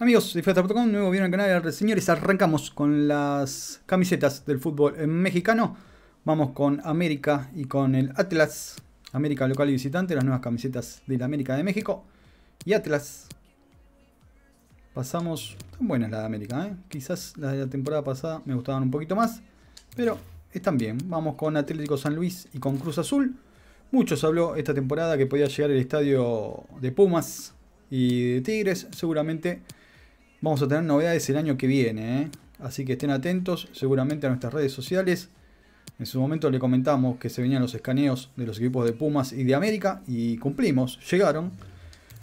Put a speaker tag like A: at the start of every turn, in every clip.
A: Amigos de Fiesta.com, nuevo video en el canal de señores. Arrancamos con las camisetas del fútbol mexicano. Vamos con América y con el Atlas. América local y visitante, las nuevas camisetas de la América de México. Y Atlas. Pasamos. Están buenas las de América, ¿eh? Quizás las de la temporada pasada me gustaban un poquito más. Pero están bien. Vamos con Atlético San Luis y con Cruz Azul. Muchos habló esta temporada que podía llegar el estadio de Pumas y de Tigres. Seguramente Vamos a tener novedades el año que viene, ¿eh? así que estén atentos seguramente a nuestras redes sociales. En su momento le comentamos que se venían los escaneos de los equipos de Pumas y de América y cumplimos, llegaron,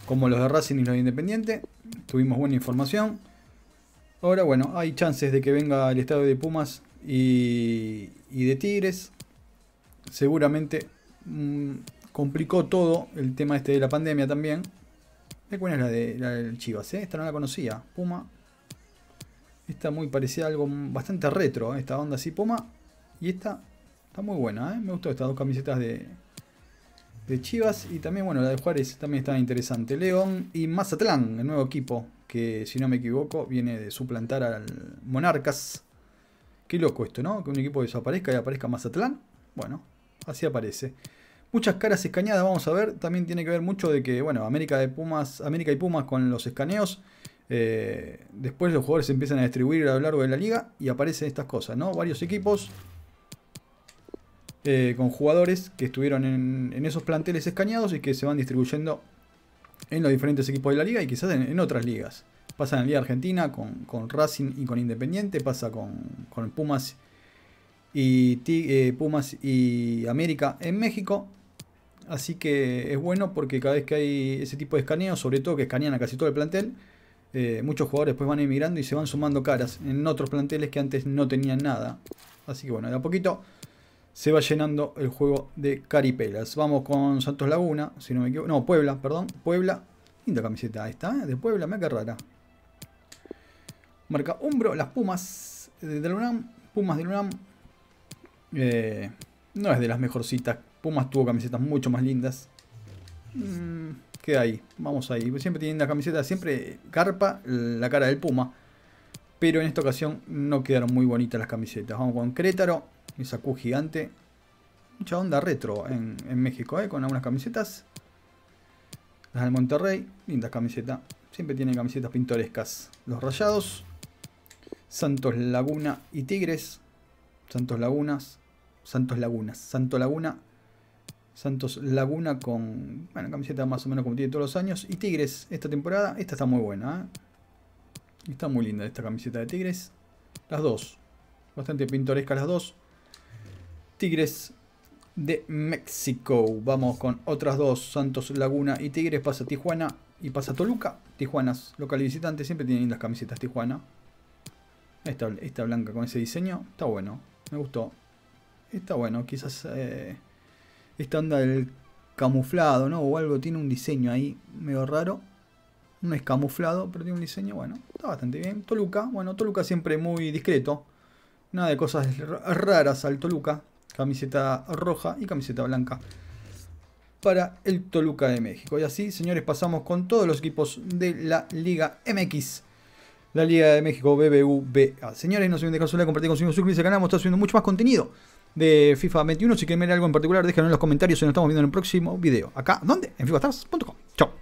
A: como los de Racing y los de Independiente, tuvimos buena información. Ahora bueno, hay chances de que venga el estadio de Pumas y, de Tigres. Seguramente mm, complicó todo el tema este de la pandemia también cuál es la, de, Chivas, eh? Esta no la conocía. Puma. Esta muy parecida a algo bastante retro, eh, esta onda así, Puma. Y esta está muy buena, eh. Me gustó estas dos camisetas de, de Chivas. Y también, bueno, la de Juárez también está interesante. León y Mazatlán, el nuevo equipo. Que, si no me equivoco, viene de suplantar al Monarcas. Qué loco esto, ¿no? Que un equipo desaparezca y aparezca Mazatlán. Bueno, así aparece. Muchas caras escaneadas, vamos a ver. También tiene que ver mucho de que, bueno, América, de Pumas, América y Pumas con los escaneos. Eh, después los jugadores empiezan a distribuir a lo largo de la liga y aparecen estas cosas, ¿no? Varios equipos eh, con jugadores que estuvieron en, esos planteles escaneados y que se van distribuyendo en los diferentes equipos de la liga y quizás en, en otras ligas. Pasa en la Liga Argentina con, Racing y con Independiente, pasa con, Pumas, y, eh, Pumas y América en México. Así que es bueno porque cada vez que hay ese tipo de escaneo, sobre todo que escanean a casi todo el plantel, eh, muchos jugadores después pues van emigrando y se van sumando caras en otros planteles que antes no tenían nada. Así que bueno, de a poquito se va llenando el juego de caripelas. Vamos con Santos Laguna, si no me equivoco. No, Puebla, perdón. Puebla. Linda camiseta esta, eh, de Puebla, me que rara. Marca Umbro, las Pumas eh, de UNAM. Pumas de UNAM. no es de las mejorcitas Pumas tuvo camisetas mucho más lindas. Mm, queda ahí, vamos ahí. Siempre tienen lindas camisetas. siempre carpa la cara del Puma. Pero en esta ocasión no quedaron muy bonitas las camisetas. Vamos con Crétaro, esa Q gigante. Mucha onda retro en, México, eh, con algunas camisetas. Las del Monterrey, lindas camisetas. Siempre tienen camisetas pintorescas. Los Rayados, Santos Laguna y Tigres. Santos Lagunas, Santos Lagunas, Santo Laguna Santos Laguna con bueno, camiseta más o menos como tiene todos los años. Y Tigres esta temporada, esta está muy buena. ¿eh? Está muy linda esta camiseta de Tigres. Las dos. Bastante pintoresca las dos. Tigres de México. Vamos con otras dos. Santos Laguna y Tigres. Pasa Tijuana y pasa Toluca. Tijuanas, local y visitante. Siempre tienen lindas camisetas Tijuana. Esta, blanca con ese diseño. Está bueno. Me gustó. Está bueno. Quizás... Eh, esta el del camuflado, ¿no? O algo, tiene un diseño ahí medio raro. No es camuflado, pero tiene un diseño, bueno, está bastante bien. Toluca, bueno, Toluca siempre muy discreto. Nada de cosas raras al Toluca. Camiseta roja y camiseta blanca para el Toluca de México. Y así, señores, pasamos con todos los equipos de la Liga MX. La Liga de México BBVA. Señores, no se olviden dejar su like, compartir, nos suscribirse al canal. Estamos subiendo mucho más contenido de FIFA 21. Si quieren ver algo en particular, déjenlo en los comentarios y nos estamos viendo en el próximo video. Acá, ¿dónde? En FIFAstars.com. Chao.